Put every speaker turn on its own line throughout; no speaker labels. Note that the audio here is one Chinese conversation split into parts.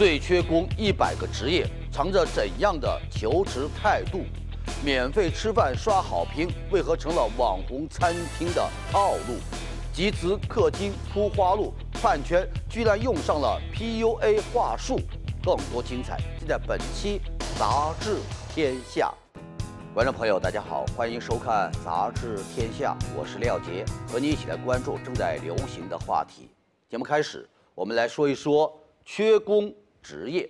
最缺工一百个职业藏着怎样的求职态度？免费吃饭刷好评为何成了网红餐厅的套路？集资客厅铺花路饭圈居然用上了 PUA 话术，更多精彩尽在本期《杂志天下》。观众朋友，大家好，欢迎收看《杂志天下》，我是廖杰，和你一起来关注正在流行的话题。节目开始，我们来说一说缺工。职业，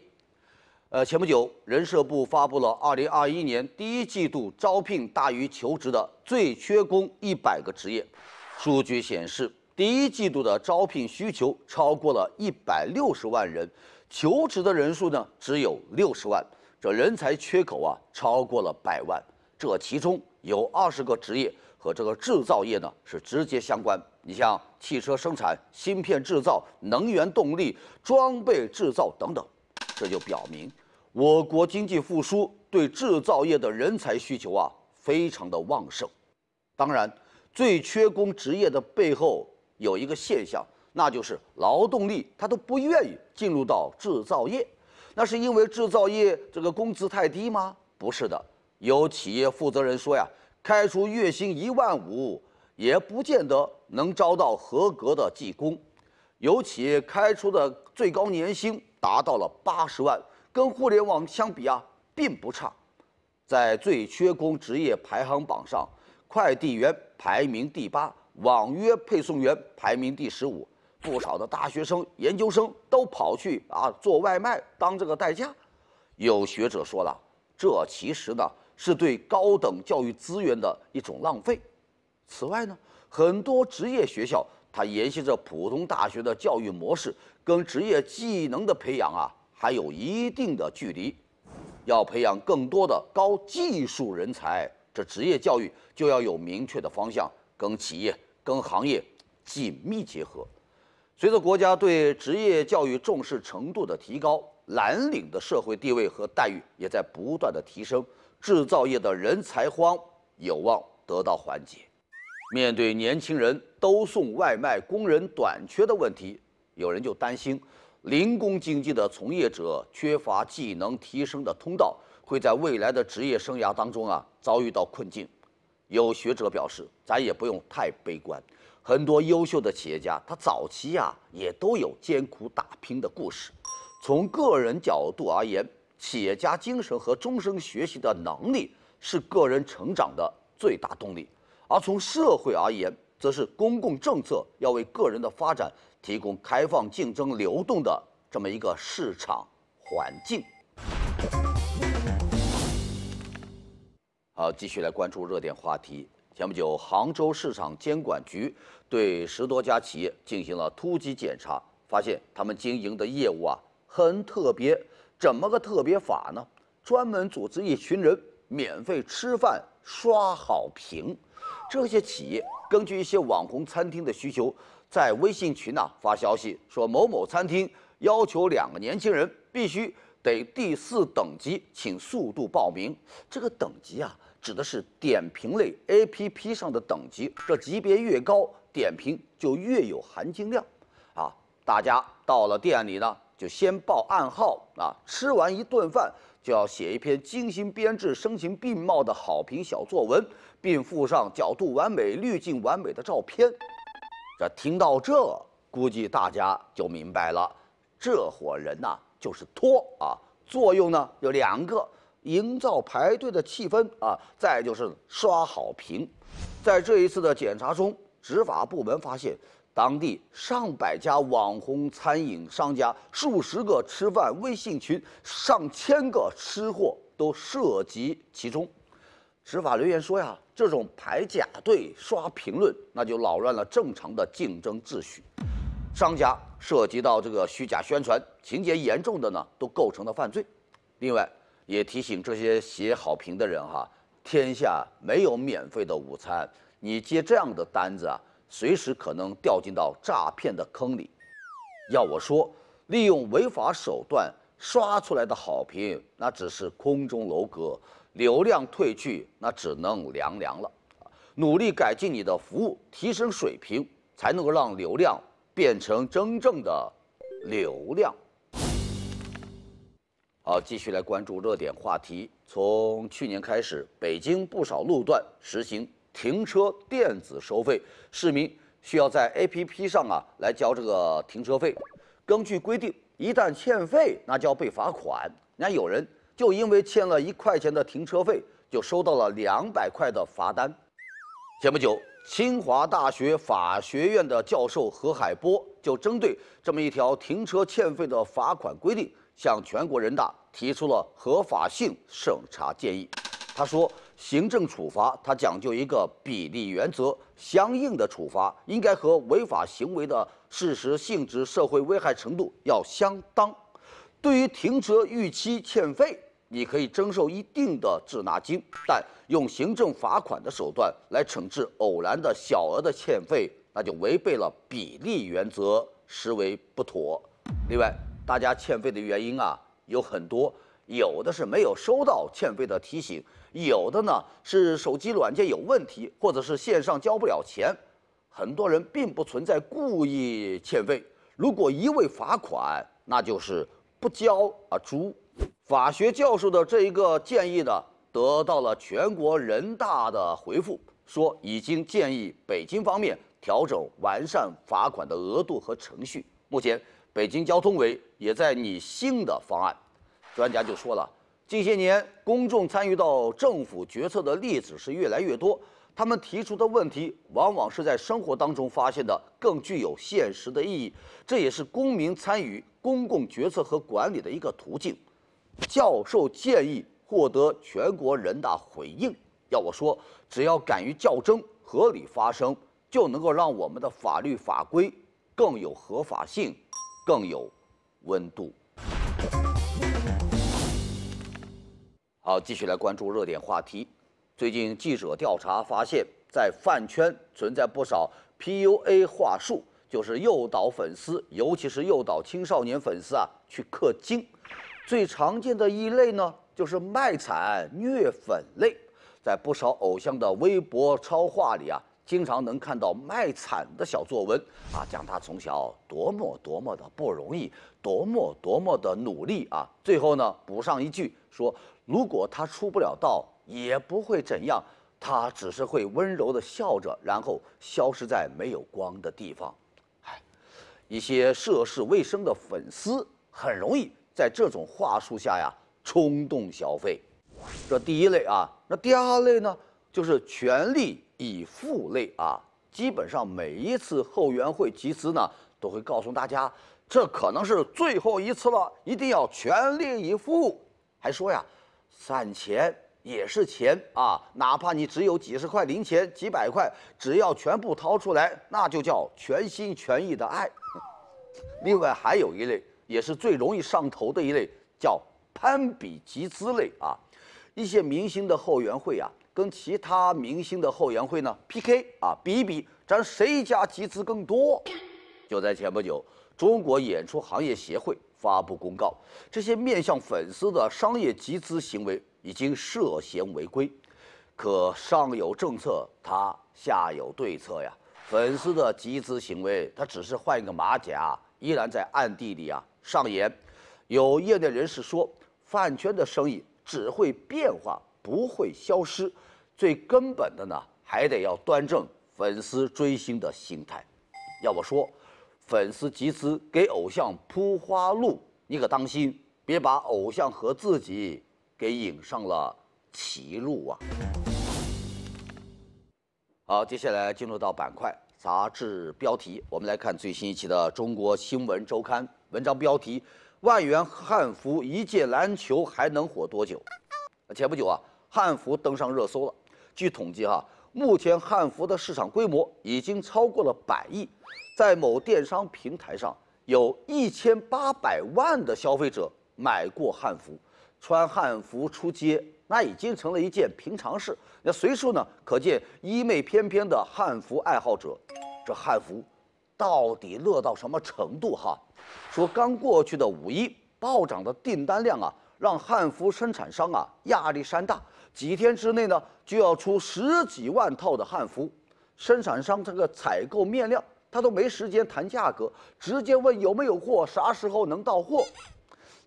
呃，前不久人社部发布了二零二一年第一季度招聘大于求职的最缺工一百个职业。数据显示，第一季度的招聘需求超过了一百六十万人，求职的人数呢只有六十万，这人才缺口啊超过了百万。这其中有二十个职业。和这个制造业呢是直接相关。你像汽车生产、芯片制造、能源动力、装备制造等等，这就表明我国经济复苏对制造业的人才需求啊非常的旺盛。当然，最缺工职业的背后有一个现象，那就是劳动力他都不愿意进入到制造业，那是因为制造业这个工资太低吗？不是的，有企业负责人说呀。开出月薪一万五，也不见得能招到合格的技工。有企业开出的最高年薪达到了八十万，跟互联网相比啊，并不差。在最缺工职业排行榜上，快递员排名第八，网约配送员排名第十五。不少的大学生、研究生都跑去啊做外卖，当这个代驾。有学者说了，这其实呢。是对高等教育资源的一种浪费。此外呢，很多职业学校它沿袭着普通大学的教育模式，跟职业技能的培养啊还有一定的距离。要培养更多的高技术人才，这职业教育就要有明确的方向，跟企业、跟行业紧密结合。随着国家对职业教育重视程度的提高，蓝领的社会地位和待遇也在不断的提升。制造业的人才荒有望得到缓解。面对年轻人都送外卖、工人短缺的问题，有人就担心，零工经济的从业者缺乏技能提升的通道，会在未来的职业生涯当中啊遭遇到困境。有学者表示，咱也不用太悲观，很多优秀的企业家他早期呀也都有艰苦打拼的故事。从个人角度而言。企业家精神和终生学习的能力是个人成长的最大动力，而从社会而言，则是公共政策要为个人的发展提供开放、竞争、流动的这么一个市场环境。好，继续来关注热点话题。前不久，杭州市场监管局对十多家企业进行了突击检查，发现他们经营的业务啊很特别。怎么个特别法呢？专门组织一群人免费吃饭刷好评，这些企业根据一些网红餐厅的需求，在微信群呐发消息说某某餐厅要求两个年轻人必须得第四等级，请速度报名。这个等级啊指的是点评类 APP 上的等级，这级别越高，点评就越有含金量。啊，大家到了店里呢。就先报暗号啊！吃完一顿饭就要写一篇精心编制、声情并茂的好评小作文，并附上角度完美、滤镜完美的照片。这听到这，估计大家就明白了，这伙人呐就是托啊！作用呢有两个：营造排队的气氛啊，再就是刷好评。在这一次的检查中，执法部门发现。当地上百家网红餐饮商家、数十个吃饭微信群、上千个吃货都涉及其中。执法人员说呀，这种排假队刷评论，那就扰乱了正常的竞争秩序。商家涉及到这个虚假宣传，情节严重的呢，都构成了犯罪。另外，也提醒这些写好评的人哈，天下没有免费的午餐，你接这样的单子啊。随时可能掉进到诈骗的坑里。要我说，利用违法手段刷出来的好评，那只是空中楼阁。流量褪去，那只能凉凉了。努力改进你的服务，提升水平，才能够让流量变成真正的流量。好，继续来关注热点话题。从去年开始，北京不少路段实行。停车电子收费，市民需要在 A P P 上啊来交这个停车费。根据规定，一旦欠费，那就要被罚款。那有人就因为欠了一块钱的停车费，就收到了两百块的罚单。前不久，清华大学法学院的教授何海波就针对这么一条停车欠费的罚款规定，向全国人大提出了合法性审查建议。他说。行政处罚它讲究一个比例原则，相应的处罚应该和违法行为的事实性质、社会危害程度要相当。对于停车逾期欠费，你可以征收一定的滞纳金，但用行政罚款的手段来惩治偶然的小额的欠费，那就违背了比例原则，实为不妥。另外，大家欠费的原因啊有很多。有的是没有收到欠费的提醒，有的呢是手机软件有问题，或者是线上交不了钱，很多人并不存在故意欠费。如果一味罚款，那就是不交啊，猪！法学教授的这一个建议呢，得到了全国人大的回复，说已经建议北京方面调整完善罚款的额度和程序。目前，北京交通委也在拟新的方案。专家就说了，近些年公众参与到政府决策的例子是越来越多，他们提出的问题往往是在生活当中发现的，更具有现实的意义。这也是公民参与公共决策和管理的一个途径。教授建议获得全国人大回应。要我说，只要敢于较真、合理发声，就能够让我们的法律法规更有合法性，更有温度。好，继续来关注热点话题。最近记者调查发现，在饭圈存在不少 PUA 话术，就是诱导粉丝，尤其是诱导青少年粉丝啊去氪金。最常见的一类呢，就是卖惨虐粉类。在不少偶像的微博超话里啊，经常能看到卖惨的小作文啊，讲他从小多么多么的不容易，多么多么的努力啊。最后呢，补上一句说。如果他出不了道，也不会怎样，他只是会温柔地笑着，然后消失在没有光的地方。哎，一些涉世未深的粉丝很容易在这种话术下呀，冲动消费。这第一类啊，那第二类呢，就是全力以赴类啊，基本上每一次后援会集资呢，都会告诉大家，这可能是最后一次了，一定要全力以赴，还说呀。攒钱也是钱啊，哪怕你只有几十块零钱、几百块，只要全部掏出来，那就叫全心全意的爱。另外，还有一类也是最容易上头的一类，叫攀比集资类啊。一些明星的后援会啊，跟其他明星的后援会呢 PK 啊，比一比咱谁家集资更多。就在前不久，中国演出行业协会。发布公告，这些面向粉丝的商业集资行为已经涉嫌违规。可上有政策，他下有对策呀。粉丝的集资行为，他只是换一个马甲，依然在暗地里啊上演。有业内人士说，饭圈的生意只会变化，不会消失。最根本的呢，还得要端正粉丝追星的心态。要我说。粉丝集资给偶像铺花路，你可当心，别把偶像和自己给引上了歧路啊！好，接下来进入到板块，杂志标题，我们来看最新一期的《中国新闻周刊》文章标题：《万元汉服一届篮球还能火多久？》前不久啊，汉服登上热搜了。据统计哈，目前汉服的市场规模已经超过了百亿。在某电商平台上，有一千八百万的消费者买过汉服，穿汉服出街，那已经成了一件平常事。那随处呢，可见衣袂翩翩的汉服爱好者。这汉服到底热到什么程度哈？说刚过去的五一，暴涨的订单量啊，让汉服生产商啊压力山大。几天之内呢，就要出十几万套的汉服。生产商这个采购面料。他都没时间谈价格，直接问有没有货，啥时候能到货？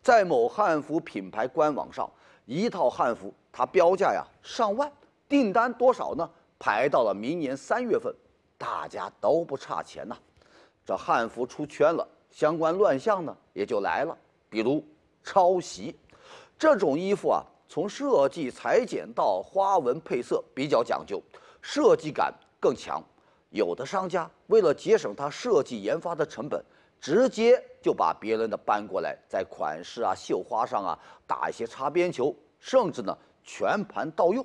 在某汉服品牌官网上，一套汉服它标价呀上万，订单多少呢？排到了明年三月份，大家都不差钱呐。这汉服出圈了，相关乱象呢也就来了，比如抄袭。这种衣服啊，从设计裁剪到花纹配色比较讲究，设计感更强。有的商家为了节省他设计研发的成本，直接就把别人的搬过来，在款式啊、绣花上啊打一些擦边球，甚至呢全盘盗用。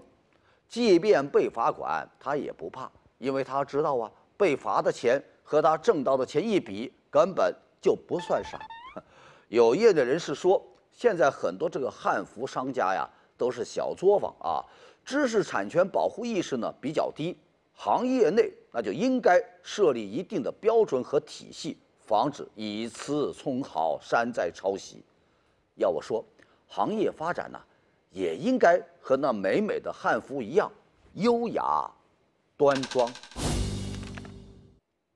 即便被罚款，他也不怕，因为他知道啊，被罚的钱和他挣到的钱一比，根本就不算啥。有业内人士说，现在很多这个汉服商家呀，都是小作坊啊，知识产权保护意识呢比较低。行业内，那就应该设立一定的标准和体系，防止以次充好、山寨抄袭。要我说，行业发展呢，也应该和那美美的汉服一样，优雅、端庄。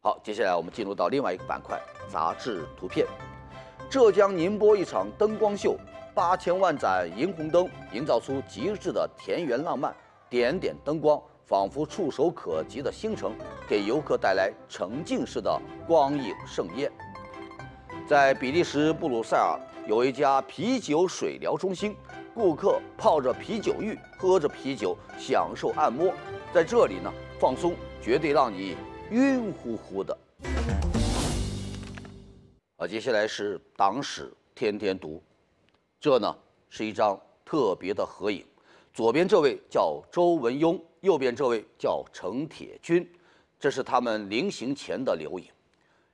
好，接下来我们进入到另外一个板块——杂志图片。浙江宁波一场灯光秀，八千万盏银红灯营造出极致的田园浪漫，点点灯光。仿佛触手可及的星城，给游客带来沉浸式的光影盛宴。在比利时布鲁塞尔有一家啤酒水疗中心，顾客泡着啤酒浴，喝着啤酒，享受按摩，在这里呢，放松绝对让你晕乎乎的。啊，接下来是党史天天读，这呢是一张特别的合影。左边这位叫周文雍，右边这位叫程铁军，这是他们临行前的留影。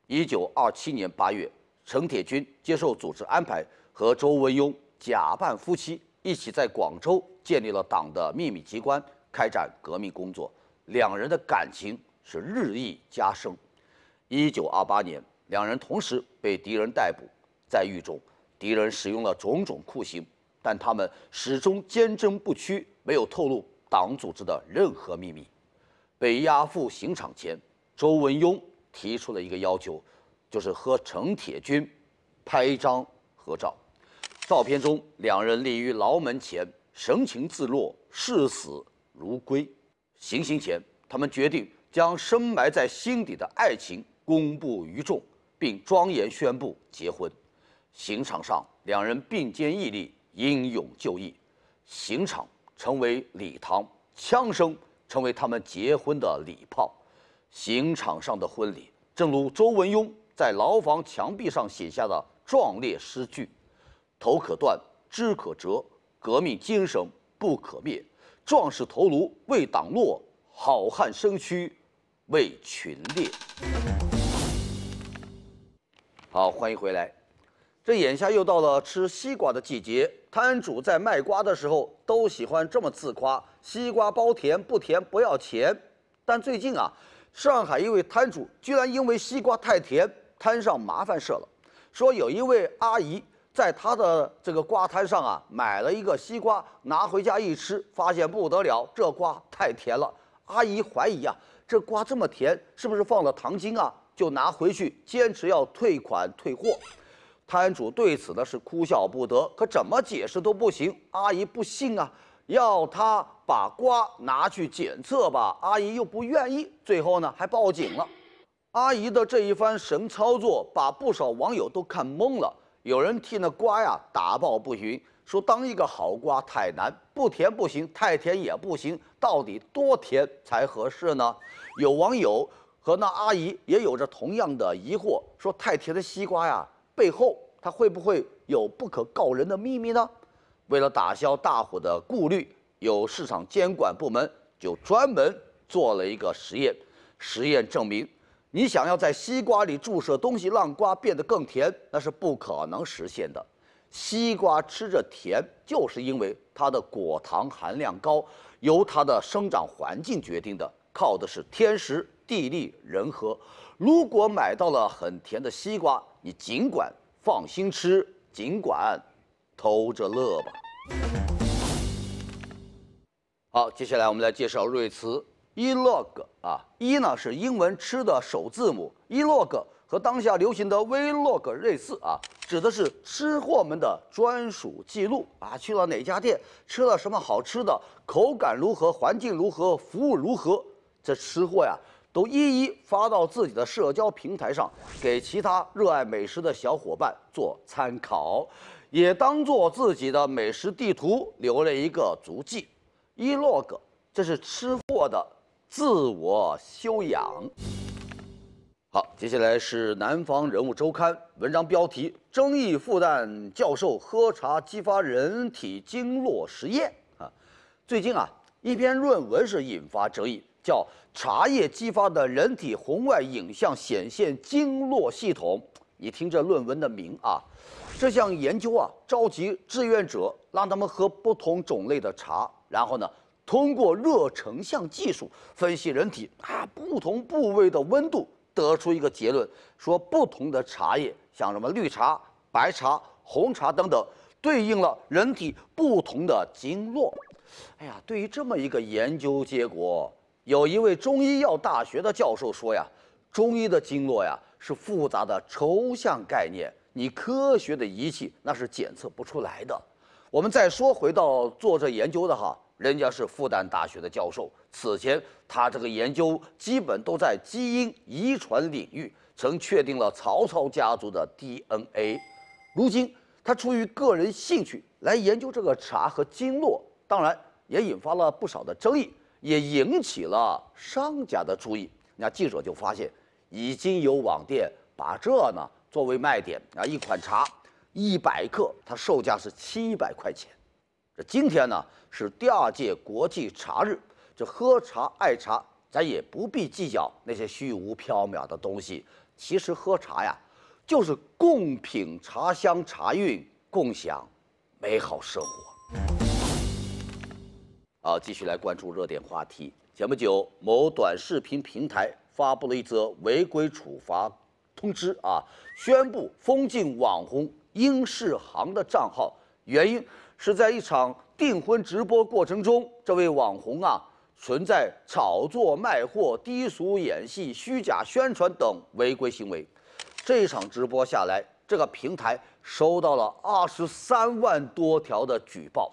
一九二七年八月，程铁军接受组织安排，和周文雍假扮夫妻，一起在广州建立了党的秘密机关，开展革命工作。两人的感情是日益加深。一九二八年，两人同时被敌人逮捕，在狱中，敌人使用了种种酷刑。但他们始终坚贞不屈，没有透露党组织的任何秘密。被押赴刑场前，周文雍提出了一个要求，就是和程铁军拍一张合照。照片中，两人立于牢门前，神情自若，视死如归。行刑前，他们决定将深埋在心底的爱情公布于众，并庄严宣布结婚。刑场上，两人并肩屹立。英勇就义，刑场成为礼堂，枪声成为他们结婚的礼炮，刑场上的婚礼，正如周文雍在牢房墙壁上写下的壮烈诗句：“头可断，肢可折，革命精神不可灭。壮士头颅为党落，好汉身躯为群裂。”好，欢迎回来。这眼下又到了吃西瓜的季节，摊主在卖瓜的时候都喜欢这么自夸：“西瓜包甜不甜不要钱。”但最近啊，上海一位摊主居然因为西瓜太甜摊上麻烦事了。说有一位阿姨在他的这个瓜摊上啊买了一个西瓜，拿回家一吃，发现不得了，这瓜太甜了。阿姨怀疑啊，这瓜这么甜是不是放了糖精啊？就拿回去坚持要退款退货。摊主对此呢是哭笑不得，可怎么解释都不行，阿姨不信啊，要她把瓜拿去检测吧，阿姨又不愿意，最后呢还报警了。阿姨的这一番神操作，把不少网友都看懵了，有人替那瓜呀打抱不平，说当一个好瓜太难，不甜不行，太甜也不行，到底多甜才合适呢？有网友和那阿姨也有着同样的疑惑，说太甜的西瓜呀。背后他会不会有不可告人的秘密呢？为了打消大伙的顾虑，有市场监管部门就专门做了一个实验。实验证明，你想要在西瓜里注射东西让瓜变得更甜，那是不可能实现的。西瓜吃着甜，就是因为它的果糖含量高，由它的生长环境决定的，靠的是天时地利人和。如果买到了很甜的西瓜，你尽管放心吃，尽管偷着乐吧。好，接下来我们来介绍瑞慈 e l o g 啊，“e” 呢是英文“吃”的首字母，“e-log” 和当下流行的 “v-log” 类似啊，指的是吃货们的专属记录啊，去了哪家店，吃了什么好吃的，口感如何，环境如何，服务如何，这吃货呀。都一一发到自己的社交平台上，给其他热爱美食的小伙伴做参考，也当做自己的美食地图留了一个足迹。一 l o g 这是吃货的自我修养。好，接下来是《南方人物周刊》文章标题：争议复旦教授喝茶激发人体经络实验。啊，最近啊，一篇论文是引发争议。叫茶叶激发的人体红外影像显现经络系统，你听这论文的名啊！这项研究啊，召集志愿者，让他们喝不同种类的茶，然后呢，通过热成像技术分析人体啊不同部位的温度，得出一个结论，说不同的茶叶，像什么绿茶、白茶、红茶等等，对应了人体不同的经络。哎呀，对于这么一个研究结果。有一位中医药大学的教授说呀：“中医的经络呀是复杂的抽象概念，你科学的仪器那是检测不出来的。”我们再说回到做这研究的哈，人家是复旦大学的教授。此前他这个研究基本都在基因遗传领域，曾确定了曹操家族的 DNA。如今他出于个人兴趣来研究这个茶和经络，当然也引发了不少的争议。也引起了商家的注意，那记者就发现，已经有网店把这呢作为卖点啊，一款茶，一百克，它售价是七百块钱。这今天呢是第二届国际茶日，这喝茶爱茶，咱也不必计较那些虚无缥缈的东西。其实喝茶呀，就是共品茶香茶韵，共享美好生活。好，继续来关注热点话题。前不久，某短视频平台发布了一则违规处罚通知啊，宣布封禁网红英世航的账号，原因是在一场订婚直播过程中，这位网红啊存在炒作卖货、低俗演戏、虚假宣传等违规行为。这一场直播下来，这个平台收到了二十三万多条的举报。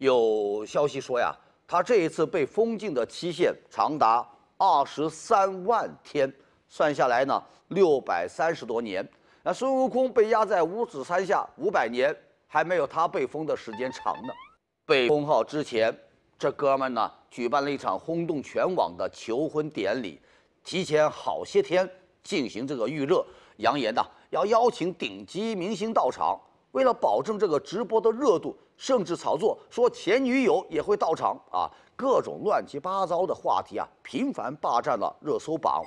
有消息说呀，他这一次被封禁的期限长达二十三万天，算下来呢，六百三十多年。那孙悟空被压在五指山下五百年，还没有他被封的时间长呢。被封号之前，这哥们呢举办了一场轰动全网的求婚典礼，提前好些天进行这个预热，扬言呢要邀请顶级明星到场。为了保证这个直播的热度。甚至炒作说前女友也会到场啊，各种乱七八糟的话题啊，频繁霸占了热搜榜。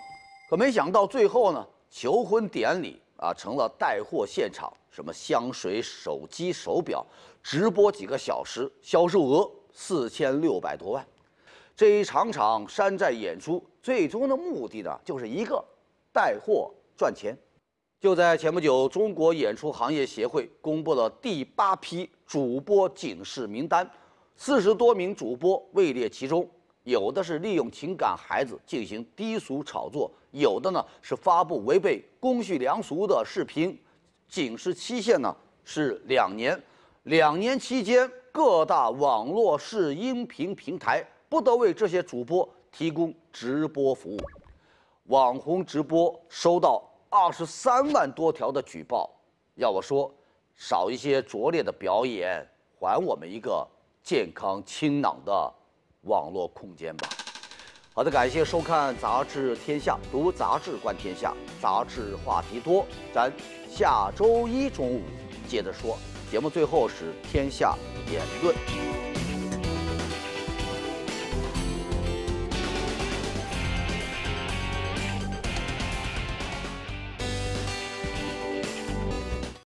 可没想到最后呢，求婚典礼啊成了带货现场，什么香水、手机、手表，直播几个小时，销售额四千六百多万。这一场场山寨演出，最终的目的呢，就是一个带货赚钱。就在前不久，中国演出行业协会公布了第八批主播警示名单，四十多名主播位列其中。有的是利用情感孩子进行低俗炒作，有的呢是发布违背公序良俗的视频。警示期限呢是两年，两年期间，各大网络视音频平台不得为这些主播提供直播服务。网红直播收到。二十三万多条的举报，要我说，少一些拙劣的表演，还我们一个健康清朗的网络空间吧。好的，感谢收看《杂志天下》，读杂志，观天下，杂志话题多，咱下周一中午接着说。节目最后是天下言论。